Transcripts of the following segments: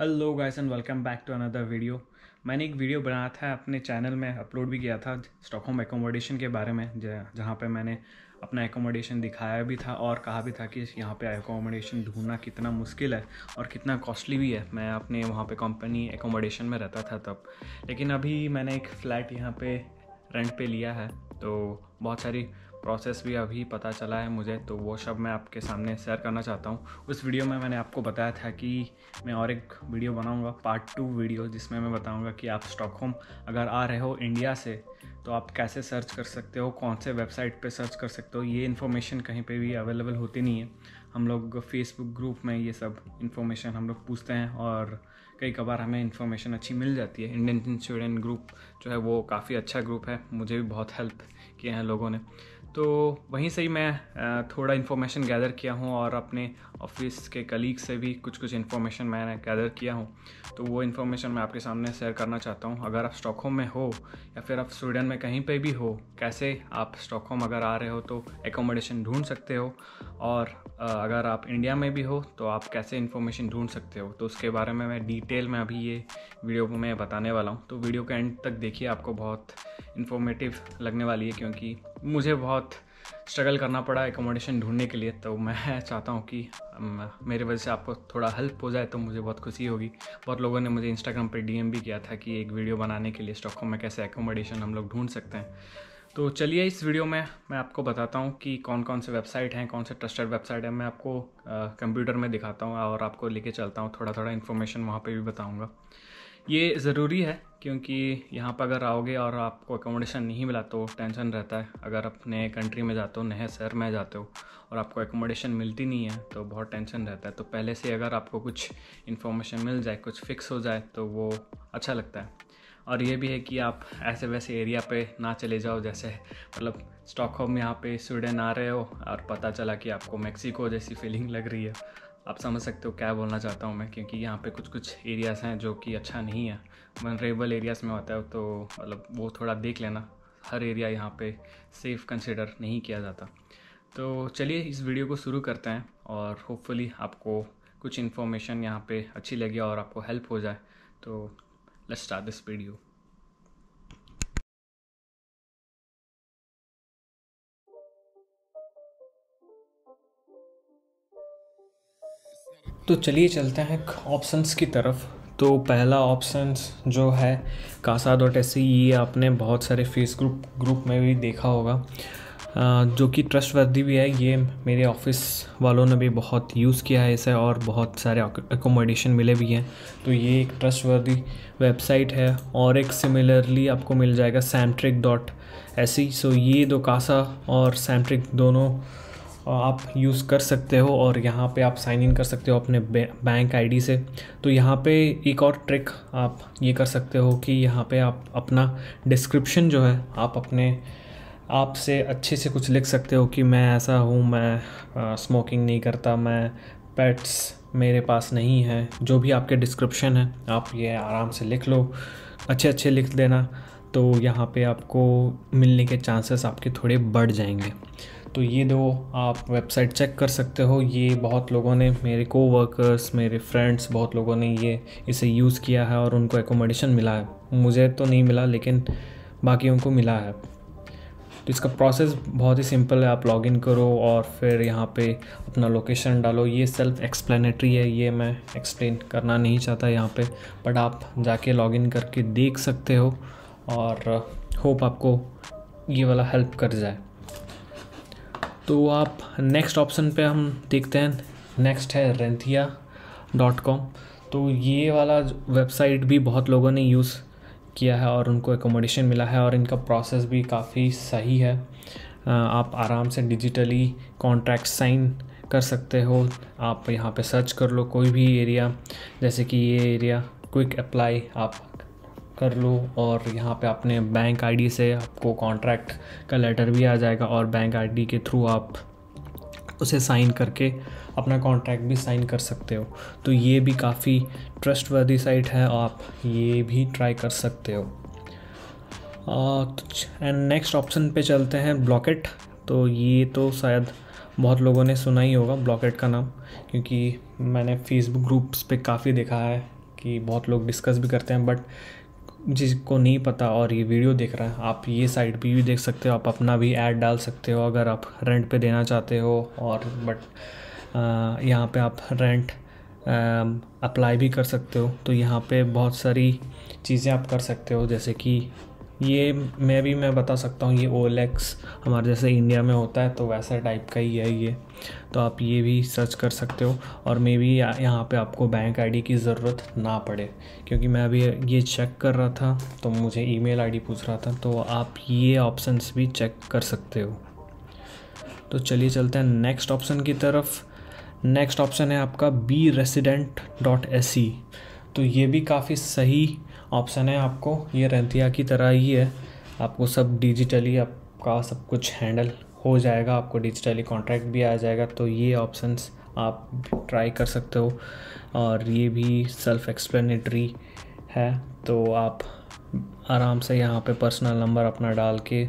hello guys and welcome back to another video मैंने एक video बनाया था अपने चैनल में अपलोड भी किया था स्टॉकहोम एकोमोडेशन के बारे में जहाँ पे मैंने अपना एकोमोडेशन दिखाया भी था और कहा भी था कि यहाँ पे एकोमोडेशन ढूंढना कितना मुश्किल है और कितना कॉस्टली भी है मैं अपने वहाँ पे कंपनी एकोमोडेशन में रहता था तब लेकिन अभी मैंने एक फ़्लैट यहाँ पे रेंट पे लिया है तो बहुत सारी प्रोसेस भी अभी पता चला है मुझे तो वो सब मैं आपके सामने शेयर करना चाहता हूँ उस वीडियो में मैंने आपको बताया था कि मैं और एक वीडियो बनाऊँगा पार्ट टू वीडियो जिसमें मैं बताऊँगा कि आप स्टॉकहोम अगर आ रहे हो इंडिया से तो आप कैसे सर्च कर सकते हो कौन से वेबसाइट पर सर्च कर सकते हो ये इन्फॉर्मेशन कहीं पर भी अवेलेबल होती नहीं है हम लोग फेसबुक ग्रुप में ये सब इन्फॉर्मेशन हम लोग पूछते हैं और कई कबार हमें इन्फॉर्मेशन अच्छी मिल जाती है इंडियन स्टूडेंट ग्रुप जो है वो काफ़ी अच्छा ग्रुप है मुझे भी बहुत हेल्प किए हैं लोगों ने तो वहीं से ही मैं थोड़ा इन्फॉर्मेशन गैदर किया हूँ और अपने ऑफिस के कलीग से भी कुछ कुछ इन्फॉर्मेशन मैंने गैदर किया हूँ तो वो इन्फॉर्मेशन मैं आपके सामने शेयर करना चाहता हूँ अगर आप स्टॉकहोम में हो या फिर आप स्वीडन में कहीं पर भी हो कैसे आप स्टॉकहोम अगर आ रहे हो तो एकोमोडेशन ढूंढ सकते हो और अगर आप इंडिया में भी हो तो आप कैसे इन्फॉर्मेशन ढूंढ सकते हो तो उसके बारे में मैं डिटेल में अभी ये वीडियो में बताने वाला हूँ तो वीडियो के एंड तक देखिए आपको बहुत इन्फॉर्मेटिव लगने वाली है क्योंकि मुझे बहुत स्ट्रगल करना पड़ा एकोमोडेशन ढूंढने के लिए तो मैं चाहता हूँ कि मेरे वजह से आपको थोड़ा हेल्प हो जाए तो मुझे बहुत खुशी होगी बहुत लोगों ने मुझे इंस्टाग्राम पर डीएम भी किया था कि एक वीडियो बनाने के लिए स्टॉकहोम में कैसे एकोमोडेशन हम लोग ढूंढ सकते हैं तो चलिए इस वीडियो में मैं आपको बताता हूँ कि कौन कौन से वेबसाइट हैं कौन से ट्रस्टेड वेबसाइट है मैं आपको कंप्यूटर में दिखाता हूँ और आपको लेके चलता हूँ थोड़ा थोड़ा इन्फॉर्मेशन वहाँ पर भी बताऊँगा ये ज़रूरी है क्योंकि यहाँ पर अगर आओगे और आपको एकोमोडेशन नहीं मिला तो टेंशन रहता है अगर अपने कंट्री में जाते हो नए शहर में जाते हो और आपको एकोमोडेशन मिलती नहीं है तो बहुत टेंशन रहता है तो पहले से अगर आपको कुछ इन्फॉर्मेशन मिल जाए कुछ फिक्स हो जाए तो वो अच्छा लगता है और ये भी है कि आप ऐसे वैसे एरिया पे ना चले जाओ जैसे मतलब स्टॉकहोम यहाँ पे स्वीडन आ रहे हो और पता चला कि आपको मेक्सिको जैसी फीलिंग लग रही है आप समझ सकते हो क्या बोलना चाहता हूँ मैं क्योंकि यहाँ पे कुछ कुछ एरियाज़ हैं जो कि अच्छा नहीं है वनरेबल एरियाज़ में होता है तो मतलब वो थोड़ा देख लेना हर एरिया यहाँ पे सेफ कंसिडर नहीं किया जाता तो चलिए इस वीडियो को शुरू करते हैं और होपफुली आपको कुछ इन्फॉर्मेशन यहाँ पे अच्छी लगे और आपको हेल्प हो जाए तो लेट्स स्टार्ट दिस वीडियो तो चलिए चलते हैं ऑप्शंस की तरफ तो पहला ऑप्शंस जो है कासा डॉट एस ये आपने बहुत सारे फेस ग्रुप ग्रुप में भी देखा होगा जो कि ट्रस्टवर्दी भी है ये मेरे ऑफिस वालों ने भी बहुत यूज़ किया है इसे और बहुत सारे एकोमोडेशन मिले भी हैं तो ये एक ट्रस्टवर्दी वेबसाइट है और एक सिमिलरली आपको मिल जाएगा सैमट्रिक डॉट एस सो ये दो कासा और सैमट्रिक दोनों आप यूज़ कर सकते हो और यहाँ पे आप साइन इन कर सकते हो अपने बैंक आईडी से तो यहाँ पे एक और ट्रिक आप ये कर सकते हो कि यहाँ पे आप अपना डिस्क्रिप्शन जो है आप अपने आप से अच्छे से कुछ लिख सकते हो कि मैं ऐसा हूँ मैं आ, स्मोकिंग नहीं करता मैं पेट्स मेरे पास नहीं है जो भी आपके डिस्क्रिप्शन है आप ये आराम से लिख लो अच्छे अच्छे लिख देना तो यहाँ पे आपको मिलने के चांसेस आपके थोड़े बढ़ जाएंगे तो ये दो आप वेबसाइट चेक कर सकते हो ये बहुत लोगों ने मेरे को वर्कर्स मेरे फ्रेंड्स बहुत लोगों ने ये इसे यूज़ किया है और उनको एकोमोडेशन मिला है मुझे तो नहीं मिला लेकिन बाकी उनको मिला है तो इसका प्रोसेस बहुत ही सिंपल है आप लॉगिन करो और फिर यहाँ पे अपना लोकेशन डालो ये सेल्फ एक्सप्लेनेटरी है ये मैं एक्सप्लेन करना नहीं चाहता यहाँ पे बट आप जाके लॉगिन करके देख सकते हो और होप आपको ये वाला हेल्प कर जाए तो आप नेक्स्ट ऑप्शन पे हम देखते हैं नेक्स्ट है रेंथिया डॉट कॉम तो ये वाला वेबसाइट भी बहुत लोगों ने यूज़ किया है और उनको एकोमोडेशन मिला है और इनका प्रोसेस भी काफ़ी सही है आप आराम से डिजिटली कॉन्ट्रैक्ट साइन कर सकते हो आप यहाँ पे सर्च कर लो कोई भी एरिया जैसे कि ये एरिया क्विक अप्लाई आप कर लो और यहाँ पे आपने बैंक आईडी से आपको कॉन्ट्रैक्ट का लेटर भी आ जाएगा और बैंक आईडी के थ्रू आप उसे साइन करके अपना कॉन्ट्रैक्ट भी साइन कर सकते हो तो ये भी काफ़ी ट्रस्ट वर्दी साइट है आप ये भी ट्राई कर सकते हो एंड नेक्स्ट ऑप्शन पे चलते हैं ब्लॉकेट तो ये तो शायद बहुत लोगों ने सुना ही होगा ब्लॉकेट का नाम क्योंकि मैंने फेसबुक ग्रुप्स पे काफ़ी देखा है कि बहुत लोग डिस्कस भी करते हैं बट जिसको नहीं पता और ये वीडियो देख रहा है आप ये साइड भी, भी देख सकते हो आप अपना भी ऐड डाल सकते हो अगर आप रेंट पे देना चाहते हो और बट यहाँ पे आप रेंट अप्लाई भी कर सकते हो तो यहाँ पे बहुत सारी चीज़ें आप कर सकते हो जैसे कि ये मैं भी मैं बता सकता हूँ ये ओलेक्स हमारे जैसे इंडिया में होता है तो वैसा टाइप का ही है ये तो आप ये भी सर्च कर सकते हो और मे भी यहाँ पे आपको बैंक आईडी की ज़रूरत ना पड़े क्योंकि मैं अभी ये चेक कर रहा था तो मुझे ईमेल आईडी पूछ रहा था तो आप ये ऑप्शंस भी चेक कर सकते हो तो चलिए चलते हैं नेक्स्ट ऑप्शन की तरफ नेक्स्ट ऑप्शन है आपका B resident dot S C तो ये भी काफ़ी सही ऑप्शन है आपको ये रंतिया की तरह ही है आपको सब डिजिटली आपका सब कुछ हैंडल हो जाएगा आपको डिजिटली कॉन्ट्रैक्ट भी आ जाएगा तो ये ऑप्शंस आप ट्राई कर सकते हो और ये भी सेल्फ एक्सप्लेनेटरी है तो आप आराम से यहाँ पे पर्सनल नंबर अपना डाल के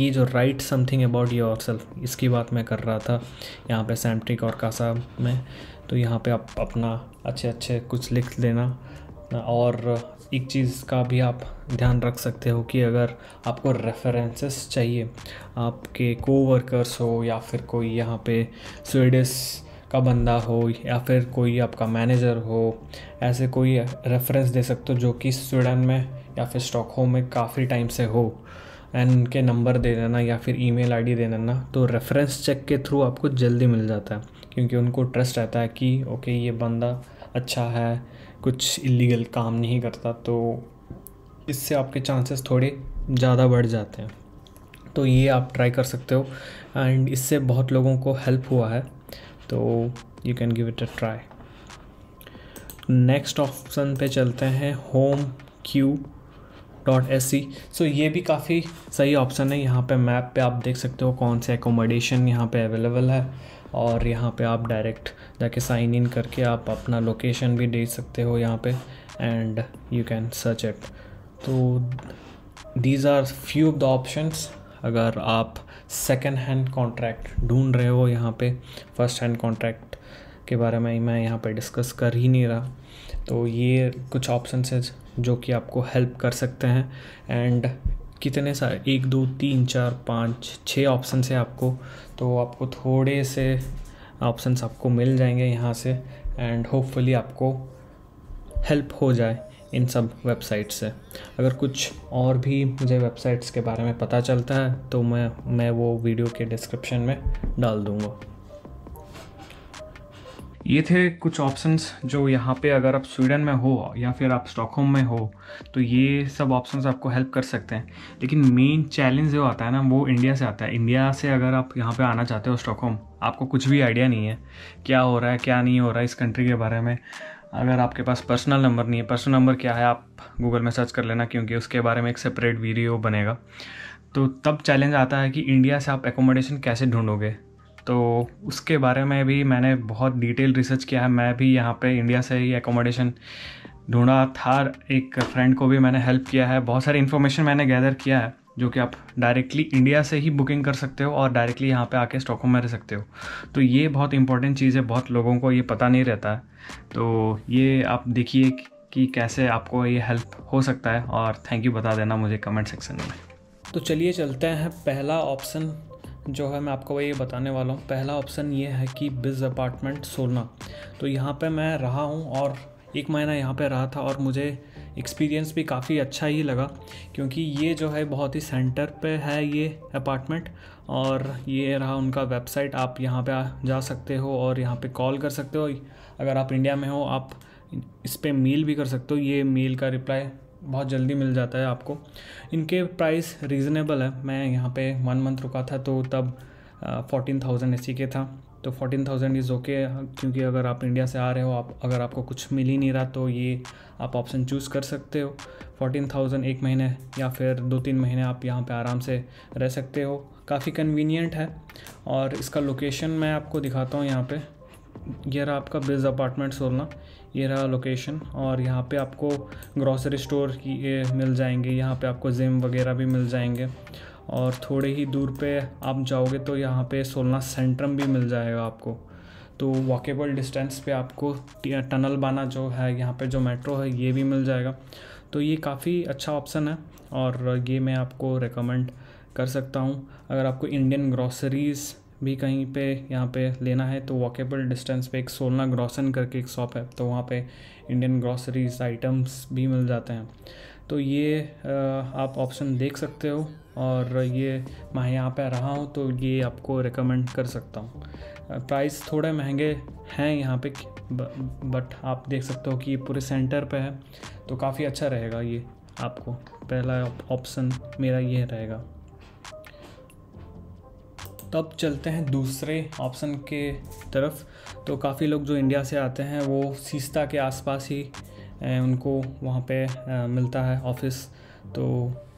ये जो write something about yourself इसकी बात मैं कर रहा था यहाँ पे सैमट्रिक और कासा में तो यहाँ पे आप अपना अच्छे अच्छे कुछ लिख लेना और एक चीज़ का भी आप ध्यान रख सकते हो कि अगर आपको रेफरेंसेस चाहिए आपके कोवर्कर्स हो या फिर कोई यहाँ पे स्वीडिश का बंदा हो या फिर कोई आपका मैनेजर हो ऐसे कोई रेफरेंस दे सकते हो जो कि स्वीडन में या फिर स्टॉकहोम में काफ़ी टाइम से हो एंड उनके नंबर दे देना या फिर ईमेल आईडी दे देना तो रेफरेंस चेक के थ्रू आपको जल्दी मिल जाता है क्योंकि उनको ट्रस्ट रहता है कि ओके ये बंदा अच्छा है कुछ इलीगल काम नहीं करता तो इससे आपके चांसेस थोड़े ज़्यादा बढ़ जाते हैं तो ये आप ट्राई कर सकते हो एंड इससे बहुत लोगों को हेल्प हुआ है तो you can give it a try next option पे चलते हैं home Q dot S C so ये भी काफ़ी सही ऑप्शन है यहाँ पे मैप पे आप देख सकते हो कौन से एकोमोडेशन यहाँ पे अवेलेबल है और यहाँ पे आप डायरेक्ट जाके साइन इन करके आप अपना लोकेशन भी दे सकते हो यहाँ पे and you can search it तो these are few of the options अगर आप सेकेंड हैंड कॉन्ट्रैक्ट ढूंढ रहे हो यहाँ पे फर्स्ट हैंड कॉन्ट्रैक्ट के बारे में मैं यहाँ पे डिस्कस कर ही नहीं रहा तो ये कुछ ऑप्शन है जो कि आपको हेल्प कर सकते हैं एंड कितने सारे एक दो तीन चार पाँच छः ऑप्शन है आपको तो आपको थोड़े से ऑप्शन आपको मिल जाएंगे यहाँ से एंड होपफुली आपको हेल्प हो जाए इन सब वेबसाइट्स से अगर कुछ और भी मुझे वेबसाइट्स के बारे में पता चलता है तो मैं मैं वो वीडियो के डिस्क्रिप्शन में डाल दूँगा ये थे कुछ ऑप्शंस जो यहाँ पे अगर आप स्वीडन में हो या फिर आप स्टॉकहोम में हो तो ये सब ऑप्शंस आपको हेल्प कर सकते हैं लेकिन मेन चैलेंज जो आता है ना वो इंडिया से आता है इंडिया से अगर आप यहाँ पे आना चाहते हो स्टॉकहोम आपको कुछ भी आइडिया नहीं है क्या हो रहा है क्या नहीं हो रहा है इस कंट्री के बारे में अगर आपके पास पर्सनल नंबर नहीं है पर्सनल नंबर क्या है आप गूगल में सर्च कर लेना क्योंकि उसके बारे में एक सेपरेट वीडियो बनेगा तो तब चैलेंज आता है कि इंडिया से आप एकोमोडेशन कैसे ढूंढोगे तो उसके बारे में भी मैंने बहुत डिटेल रिसर्च किया है मैं भी यहाँ पे इंडिया से ही एकोमोडेशन ढूंढा था एक फ्रेंड को भी मैंने हेल्प किया है बहुत सारी इन्फॉर्मेशन मैंने गैदर किया है जो कि आप डायरेक्टली इंडिया से ही बुकिंग कर सकते हो और डायरेक्टली यहाँ पे आके स्टॉकों में रह सकते हो तो ये बहुत इंपॉर्टेंट चीज़ है बहुत लोगों को ये पता नहीं रहता है तो ये आप देखिए कि कैसे आपको ये हेल्प हो सकता है और थैंक यू बता देना मुझे कमेंट सेक्शन में तो चलिए चलते हैं पहला ऑप्शन जो है मैं आपको वही बताने वाला हूँ पहला ऑप्शन ये है कि बिज़ अपार्टमेंट सोलना तो यहाँ पे मैं रहा हूँ और एक महीना यहाँ पे रहा था और मुझे एक्सपीरियंस भी काफ़ी अच्छा ही लगा क्योंकि ये जो है बहुत ही सेंटर पे है ये अपार्टमेंट और ये रहा उनका वेबसाइट आप यहाँ पे जा सकते हो और यहाँ पे कॉल कर सकते हो अगर आप इंडिया में हो आप इस पर मेल भी कर सकते हो ये मेल का रिप्लाई बहुत जल्दी मिल जाता है आपको इनके प्राइस रीज़नेबल है मैं यहाँ पे वन मंथ रुका था तो तब फोर्टीन थाउजेंड एसी के था तो फोर्टीन थाउजेंड इज़ ओके क्योंकि अगर आप इंडिया से आ रहे हो आप अगर आपको कुछ मिल ही नहीं रहा तो ये आप ऑप्शन चूज़ कर सकते हो फोर्टीन थाउजेंड एक महीने या फिर दो तीन महीने आप यहाँ पे आराम से रह सकते हो काफ़ी कन्वीनियंट है और इसका लोकेशन मैं आपको दिखाता हूँ यहाँ पे ये रहा आपका ब्रिज अपार्टमेंट सोलना ये रहा लोकेशन और यहाँ पे आपको ग्रॉसरी स्टोर की मिल जाएंगे यहाँ पे आपको जिम वगैरह भी मिल जाएंगे और थोड़े ही दूर पे आप जाओगे तो यहाँ पे सोलना सेंट्रम भी मिल जाएगा आपको तो वॉकेबल डिस्टेंस पे आपको टनल बाना जो है यहाँ पे जो मेट्रो है ये भी मिल जाएगा तो ये काफ़ी अच्छा ऑप्शन है और ये मैं आपको रिकमेंड कर सकता हूँ अगर आपको इंडियन ग्रॉसरीज़ भी कहीं पे यहाँ पे लेना है तो वॉकेबल डिस्टेंस पे एक सोलना ग्रॉसन करके एक शॉप है तो वहाँ पे इंडियन ग्रॉसरीज आइटम्स भी मिल जाते हैं तो ये आप ऑप्शन देख सकते हो और ये मैं यहाँ पे रहा हूँ तो ये आपको रिकमेंड कर सकता हूँ प्राइस थोड़े महंगे हैं यहाँ पे बट आप देख सकते हो कि पूरे सेंटर पे है तो काफ़ी अच्छा रहेगा ये आपको पहला ऑप्शन मेरा ये रहेगा तो अब चलते हैं दूसरे ऑप्शन के तरफ तो काफ़ी लोग जो इंडिया से आते हैं वो सीस्ता के आसपास ही उनको वहाँ पे मिलता है ऑफिस तो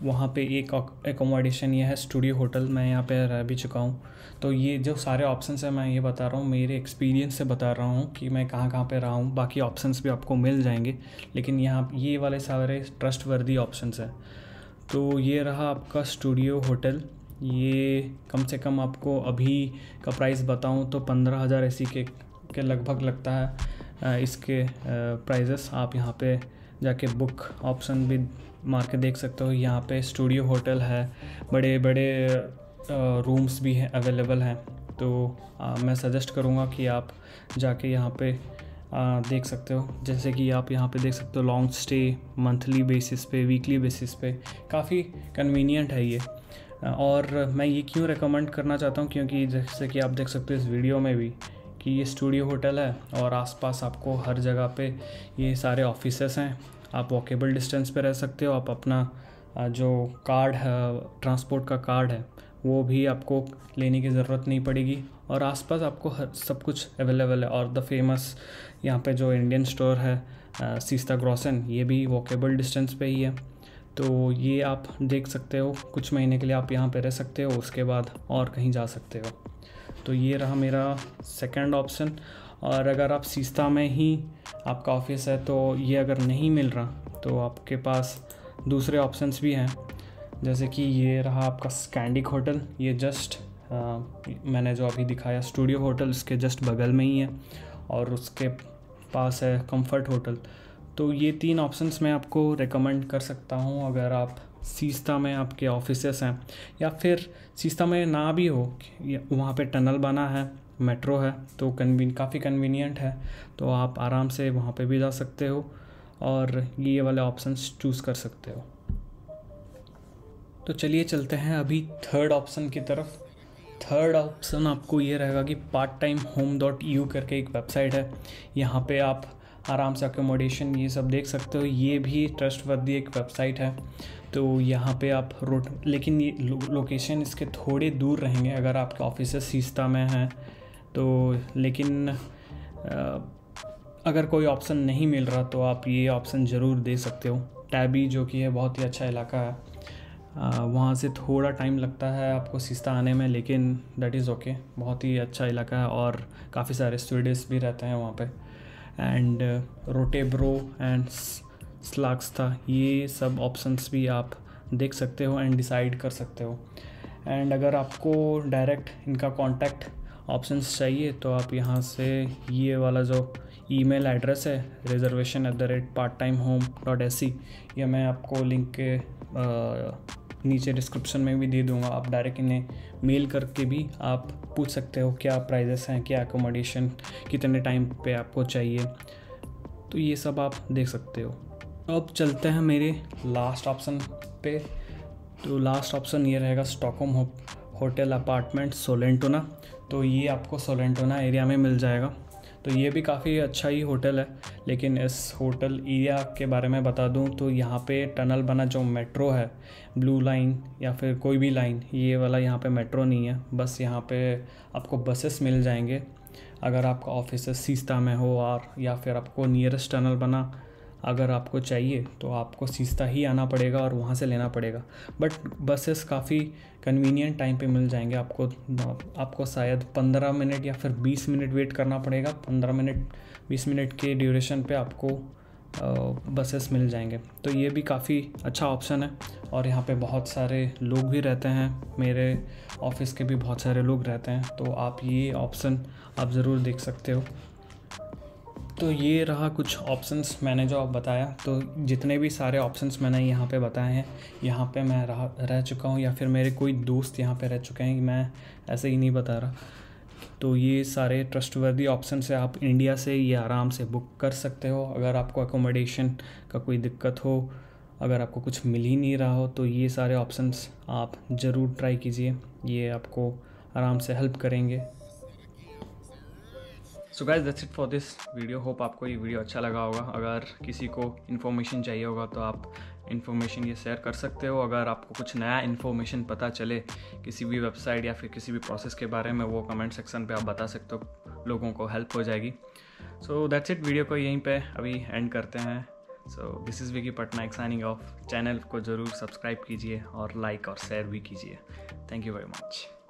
वहाँ पे एक एकोमोडेशन ये है स्टूडियो होटल मैं यहाँ पे रह भी चुका हूँ तो ये जो सारे ऑप्शन हैं मैं ये बता रहा हूँ मेरे एक्सपीरियंस से बता रहा हूँ कि मैं कहाँ कहाँ पे रहा हूँ बाकी ऑप्शंस भी आपको मिल जाएंगे लेकिन यहाँ ये वाले सारे ट्रस्ट वर्दी ऑप्शन हैं तो ये रहा आपका स्टूडियो होटल ये कम से कम आपको अभी का प्राइस बताऊं तो पंद्रह हज़ार ऐसी के के लगभग लगता है इसके प्राइजेस आप यहाँ पे जाके बुक ऑप्शन भी मार के देख सकते हो यहाँ पे स्टूडियो होटल है बड़े बड़े रूम्स भी हैं अवेलेबल हैं तो मैं सजेस्ट करूँगा कि आप जाके यहाँ पे आ, देख सकते हो जैसे कि आप यहाँ पे देख सकते हो लॉन्ग स्टे मंथली बेसिस पे वीकली बेसिस पे काफ़ी कन्वीनियंट है ये और मैं ये क्यों रिकमेंड करना चाहता हूँ क्योंकि जैसे कि आप देख सकते हो इस वीडियो में भी कि ये स्टूडियो होटल है और आसपास आपको हर जगह पे ये सारे ऑफिसेस हैं आप वॉकेबल डिस्टेंस पे रह सकते हो आप अपना जो कार्ड है ट्रांसपोर्ट का कार्ड है वो भी आपको लेने की ज़रूरत नहीं पड़ेगी और आसपास आपको हर सब कुछ अवेलेबल है और द फेमस यहाँ पे जो इंडियन स्टोर है सीस्ता ग्रॉसन ये भी वॉकेबल डिस्टेंस पे ही है तो ये आप देख सकते हो कुछ महीने के लिए आप यहाँ पे रह सकते हो उसके बाद और कहीं जा सकते हो तो ये रहा मेरा सेकंड ऑप्शन और अगर आप सीस्ता में ही आपका ऑफिस है तो ये अगर नहीं मिल रहा तो आपके पास दूसरे ऑप्शंस भी हैं जैसे कि ये रहा आपका स्कैंडिक होटल ये जस्ट आ, मैंने जो अभी दिखाया स्टूडियो होटल इसके जस्ट बगल में ही है और उसके पास है कंफर्ट होटल तो ये तीन ऑप्शंस मैं आपको रिकमेंड कर सकता हूँ अगर आप सीस्ता में आपके ऑफिसेस हैं या फिर सीस्ता में ना भी हो वहाँ पे टनल बना है मेट्रो है तो कन्वीन काफ़ी कन्वीनियंट है तो आप आराम से वहाँ पे भी जा सकते हो और ये वाले ऑप्शंस चूज़ कर सकते हो तो चलिए चलते हैं अभी थर्ड ऑप्शन की तरफ थर्ड ऑप्शन आपको ये रहेगा कि part time home dot U करके एक वेबसाइट है यहाँ पे आप आराम से अकोमोडेशन ये सब देख सकते हो ये भी ट्रस्ट वर्दी एक वेबसाइट है तो यहाँ पे आप रोड लेकिन ये लो, लोकेशन इसके थोड़े दूर रहेंगे अगर आपके ऑफिस सीस्ता में हैं तो लेकिन अगर कोई ऑप्शन नहीं मिल रहा तो आप ये ऑप्शन ज़रूर दे सकते हो टैबी जो कि है बहुत ही अच्छा इलाका है वहाँ से थोड़ा टाइम लगता है आपको सिस्ता आने में लेकिन दैट इज़ ओके बहुत ही अच्छा इलाका है और काफ़ी सारे स्टूडेंट्स भी रहते हैं वहाँ पे एंड रोटेब्रो एंड स्लाक्स था ये सब ऑप्शंस भी आप देख सकते हो एंड डिसाइड कर सकते हो एंड अगर आपको डायरेक्ट इनका कॉन्टैक्ट ऑप्शंस चाहिए तो आप यहाँ से ये वाला जो ईमेल एड्रेस है reservation at the rate part time home dot S C यह मैं आपको लिंक के uh, नीचे डिस्क्रिप्शन में भी दे दूंगा आप डायरेक्ट इन्हें मेल करके भी आप पूछ सकते हो क्या प्राइजेस हैं क्या एकोमोडेशन कितने टाइम पे आपको चाहिए तो ये सब आप देख सकते हो अब चलते हैं मेरे लास्ट ऑप्शन पे तो लास्ट ऑप्शन ये रहेगा स्टॉकहोम होटल अपार्टमेंट सोलेंटोना तो ये आपको सोलेंटोना एरिया में मिल जाएगा तो ये भी काफ़ी अच्छा ही होटल है लेकिन इस होटल एरिया के बारे में बता दूँ तो यहाँ पे टनल बना जो मेट्रो है ब्लू लाइन या फिर कोई भी लाइन ये वाला यहाँ पे मेट्रो नहीं है बस यहाँ पे आपको बसेस मिल जाएंगे अगर आपका ऑफिस सीस्ता में हो और या फिर आपको नियरेस्ट टनल बना अगर आपको चाहिए तो आपको सीस्ता ही आना पड़ेगा और वहाँ से लेना पड़ेगा बट बसेस काफ़ी कन्वीनियंट टाइम पे मिल जाएंगे आपको आपको शायद पंद्रह मिनट या फिर बीस मिनट वेट करना पड़ेगा पंद्रह मिनट बीस मिनट के ड्यूरेशन पे आपको बसेस मिल जाएंगे तो ये भी काफ़ी अच्छा ऑप्शन है और यहाँ पे बहुत सारे लोग भी रहते हैं मेरे ऑफिस के भी बहुत सारे लोग रहते हैं तो आप ये ऑप्शन आप ज़रूर देख सकते हो तो ये रहा कुछ ऑप्शंस मैंने जो आप बताया तो जितने भी सारे ऑप्शंस मैंने यहाँ पे बताए हैं यहाँ पे मैं रह रह चुका हूँ या फिर मेरे कोई दोस्त यहाँ पे रह चुके हैं मैं ऐसे ही नहीं बता रहा तो ये सारे ट्रस्टवर्दी ऑप्शन से आप इंडिया से ये आराम से बुक कर सकते हो अगर आपको एकोमोडेशन का कोई दिक्कत हो अगर आपको कुछ मिल ही नहीं रहा हो तो ये सारे ऑप्शंस आप ज़रूर ट्राई कीजिए ये आपको आराम से हेल्प करेंगे so guys that's it for this video hope आपको ये वीडियो अच्छा लगा होगा अगर किसी को इन्फॉर्मेशन चाहिए होगा तो आप इन्फॉर्मेशन ये शेयर कर सकते हो अगर आपको कुछ नया इन्फॉर्मेशन पता चले किसी भी वेबसाइट या फिर किसी भी प्रोसेस के बारे में वो कमेंट सेक्शन पे आप बता सकते हो लोगों को हेल्प हो जाएगी सो दैट्स इट वीडियो को यहीं पे अभी एंड करते हैं so this is Vicky Patnaik signing off channel को ज़रूर सब्सक्राइब कीजिए और लाइक और शेयर भी कीजिए थैंक यू वेरी मच